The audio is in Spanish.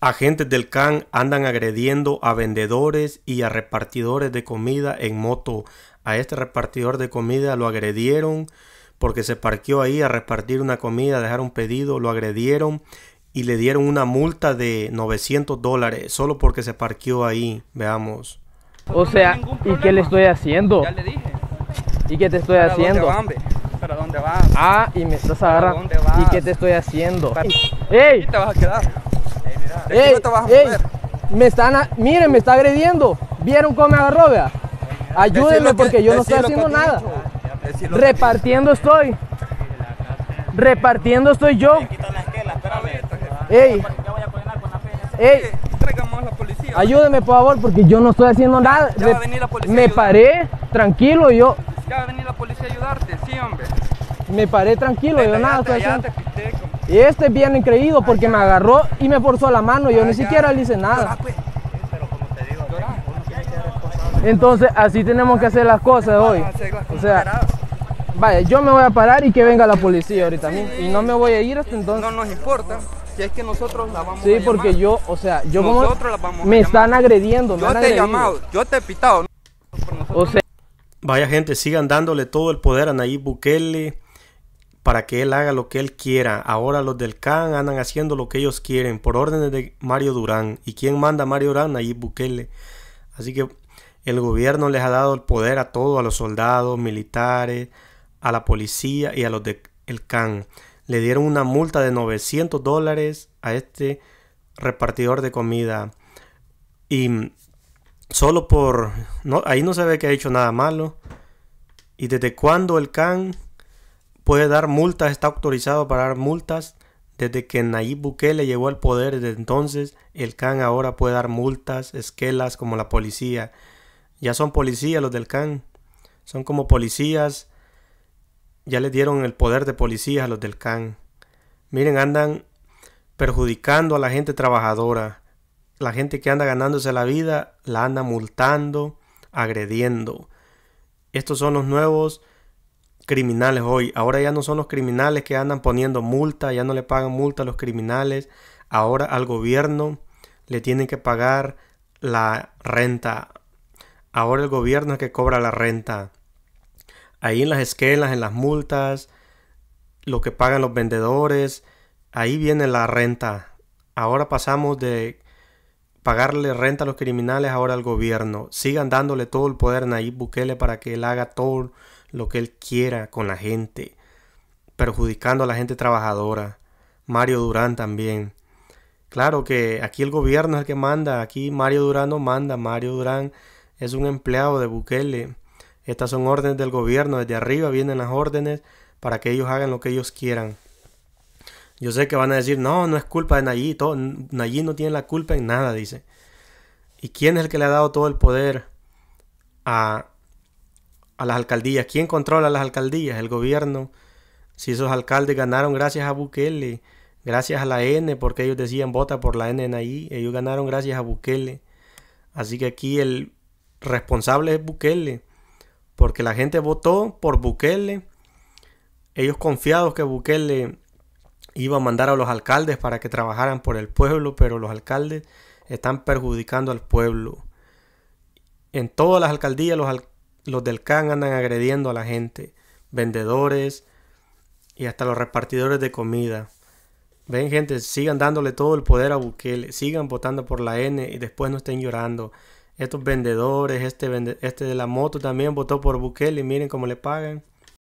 Agentes del CAN andan agrediendo a vendedores y a repartidores de comida en moto. A este repartidor de comida lo agredieron porque se parqueó ahí a repartir una comida, dejaron un pedido, lo agredieron y le dieron una multa de 900 dólares solo porque se parqueó ahí. Veamos. O sea, ¿y qué le estoy haciendo? Ya le dije. ¿Y qué te estoy haciendo? Ah, y me estás agarrando. ¿Y qué te estoy haciendo? te vas a quedar? me están, miren, me está agrediendo. ¿Vieron cómo me agarró, Ayúdenme porque yo no estoy haciendo nada. Repartiendo estoy. Repartiendo estoy yo. Ey. Ayúdeme, por favor, porque yo no estoy haciendo nada. me paré, tranquilo, yo. Me paré tranquilo, yo nada estoy haciendo. Y este es bien increíble porque me agarró y me forzó la mano. Yo ni siquiera le hice nada. Entonces, así tenemos que hacer las cosas hoy. O sea, vaya, yo me voy a parar y que venga la policía ahorita mismo. Y no me voy a ir hasta entonces. No nos importa. Si es que nosotros la vamos sí, a Sí, porque yo, o sea, yo me están agrediendo. yo te he llamado, yo te he pitado. O sea, vaya gente, sigan dándole todo el poder a Nayib Bukele para que él haga lo que él quiera. Ahora los del CAN andan haciendo lo que ellos quieren por órdenes de Mario Durán. ¿Y quién manda a Mario Durán? Nayib Bukele. Así que el gobierno les ha dado el poder a todos, a los soldados, militares, a la policía y a los del CAN. Le dieron una multa de 900 dólares a este repartidor de comida. Y solo por... ahí no se ve que ha hecho nada malo. ¿Y desde cuándo el CAN puede dar multas, está autorizado para dar multas. Desde que Nayib Bukele llegó al poder, desde entonces el CAN ahora puede dar multas, esquelas como la policía. Ya son policías los del CAN, son como policías. Ya les dieron el poder de policías a los del CAN. Miren, andan perjudicando a la gente trabajadora. La gente que anda ganándose la vida la anda multando, agrediendo. Estos son los nuevos criminales hoy. Ahora ya no son los criminales que andan poniendo multa, ya no le pagan multa a los criminales. Ahora al gobierno le tienen que pagar la renta. Ahora el gobierno es que cobra la renta. Ahí en las esquelas, en las multas, lo que pagan los vendedores, ahí viene la renta. Ahora pasamos de pagarle renta a los criminales ahora al gobierno. Sigan dándole todo el poder a Nayib Bukele para que él haga todo lo que él quiera con la gente, perjudicando a la gente trabajadora. Mario Durán también. Claro que aquí el gobierno es el que manda, aquí Mario Durán no manda, Mario Durán es un empleado de Bukele. Estas son órdenes del gobierno, desde arriba vienen las órdenes para que ellos hagan lo que ellos quieran. Yo sé que van a decir, no, no es culpa de Nayí, todo, no tiene la culpa en nada, dice. ¿Y quién es el que le ha dado todo el poder a a las alcaldías. ¿Quién controla las alcaldías? El gobierno. Si esos alcaldes ganaron gracias a Bukele, gracias a la N, porque ellos decían vota por la N en ellos ganaron gracias a Bukele. Así que aquí el responsable es Bukele, porque la gente votó por Bukele. Ellos confiados que Bukele iba a mandar a los alcaldes para que trabajaran por el pueblo, pero los alcaldes están perjudicando al pueblo. En todas las alcaldías los, alcaldes los del CAN andan agrediendo a la gente, vendedores y hasta los repartidores de comida. Ven gente, sigan dándole todo el poder a Bukele, sigan votando por la N y después no estén llorando. Estos vendedores, este, este de la moto también votó por Bukele y miren cómo le pagan.